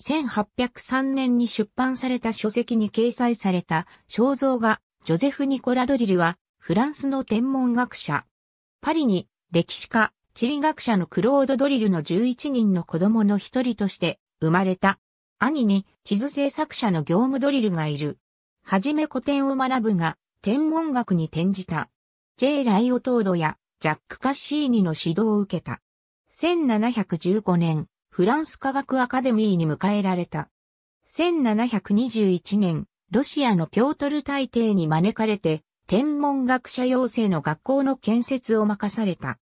1803年に出版された書籍に掲載された肖像画、ジョゼフ・ニコラドリルは、フランスの天文学者。パリに、歴史家、地理学者のクロード・ドリルの11人の子供の一人として生まれた。兄に地図制作者の業務ドリルがいる。はじめ古典を学ぶが、天文学に転じた。J. ライオトードやジャック・カッシーニの指導を受けた。1715年、フランス科学アカデミーに迎えられた。1721年、ロシアのピョートル大帝に招かれて、天文学者養成の学校の建設を任された。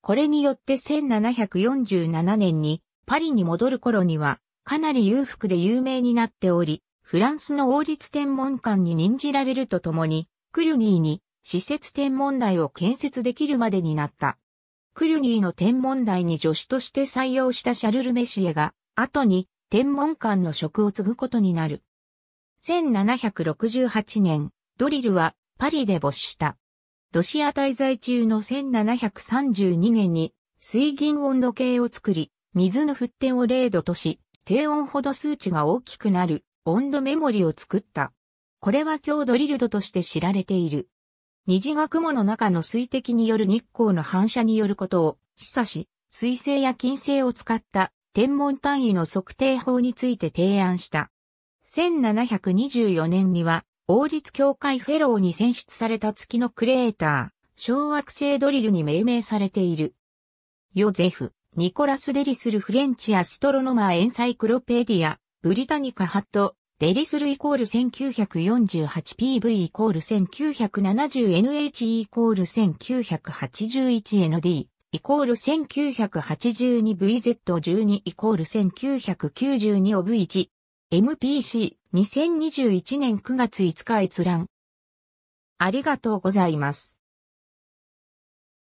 これによって1747年にパリに戻る頃にはかなり裕福で有名になっており、フランスの王立天文館に任じられるとともに、クルニーに施設天文台を建設できるまでになった。クリュギーの天文台に助手として採用したシャルル・メシエが、後に天文館の職を継ぐことになる。1768年、ドリルはパリで没した。ロシア滞在中の1732年に水銀温度計を作り、水の沸点を0度とし、低温ほど数値が大きくなる温度メモリを作った。これは今日ドリルドとして知られている。虹が雲の中の水滴による日光の反射によることを示唆し、水星や金星を使った天文単位の測定法について提案した。1724年には、王立協会フェローに選出された月のクレーター、小惑星ドリルに命名されている。ヨゼフ、ニコラス・デリスル・フレンチ・アストロノマー・エンサイクロペディア、ブリタニカ・ハット、デリスルイコール 1948PV イコール 1970NHE イコール 1981ND イコール 1982VZ12 イコール1992 o v 1 MPC 2021年9月5日閲覧ありがとうございます。